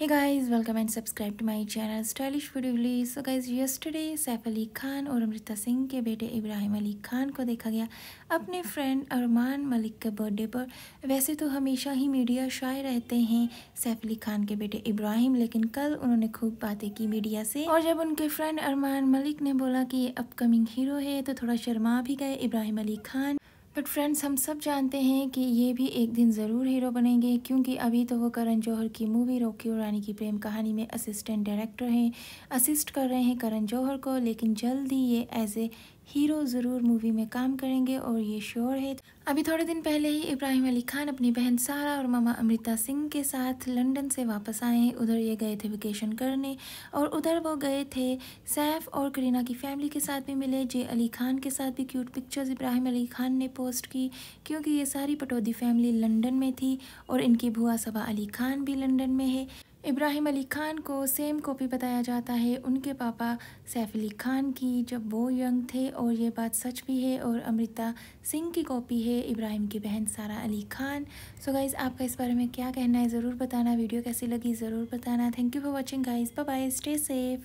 hey guys welcome and subscribe to my channel stylish beautifully so guys yesterday Saif Ali Khan और अमृता सिंह के बेटे इब्राहिम अली खान को देखा गया अपने फ्रेंड अरमान मलिक के बर्थडे पर वैसे तो हमेशा ही मीडिया शाय रहते हैं सैफ अली खान के बेटे इब्राहिम लेकिन कल उन्होंने खूब बातें की मीडिया से और जब उनके फ्रेंड अरमान मलिक ने बोला कि ये अपकमिंग हीरो है तो थोड़ा शर्मा भी गए इब्राहिम अली खान बट फ्रेंड्स हम सब जानते हैं कि ये भी एक दिन ज़रूर हीरो बनेंगे क्योंकि अभी तो वो करण जौहर की मूवी रोकी रानी की प्रेम कहानी में असिस्टेंट डायरेक्टर हैं असिस्ट कर रहे हैं करण जौहर को लेकिन जल्द ही ये एज ए हीरो ज़रूर मूवी में काम करेंगे और ये श्योर है अभी थोड़े दिन पहले ही इब्राहिम अली खान अपनी बहन सारा और मामा अमृता सिंह के साथ लंदन से वापस आए हैं उधर ये गए थे वेकेशन करने और उधर वो गए थे सैफ और करीना की फैमिली के साथ भी मिले जे अली खान के साथ भी क्यूट पिक्चर्स इब्राहिम अली खान ने पोस्ट की क्योंकि ये सारी पटौदी फैमिली लंडन में थी और इनकी भुआ सबा अली खान भी लंदन में है इब्राहिम अली खान को सेम कॉपी बताया जाता है उनके पापा सैफ अली खान की जब वो यंग थे और ये बात सच भी है और अमृता सिंह की कॉपी है इब्राहिम की बहन सारा अली खान सो गाइज़ आपका इस बारे में क्या कहना है ज़रूर बताना वीडियो कैसी लगी ज़रूर बताना thank you for watching guys bye stay safe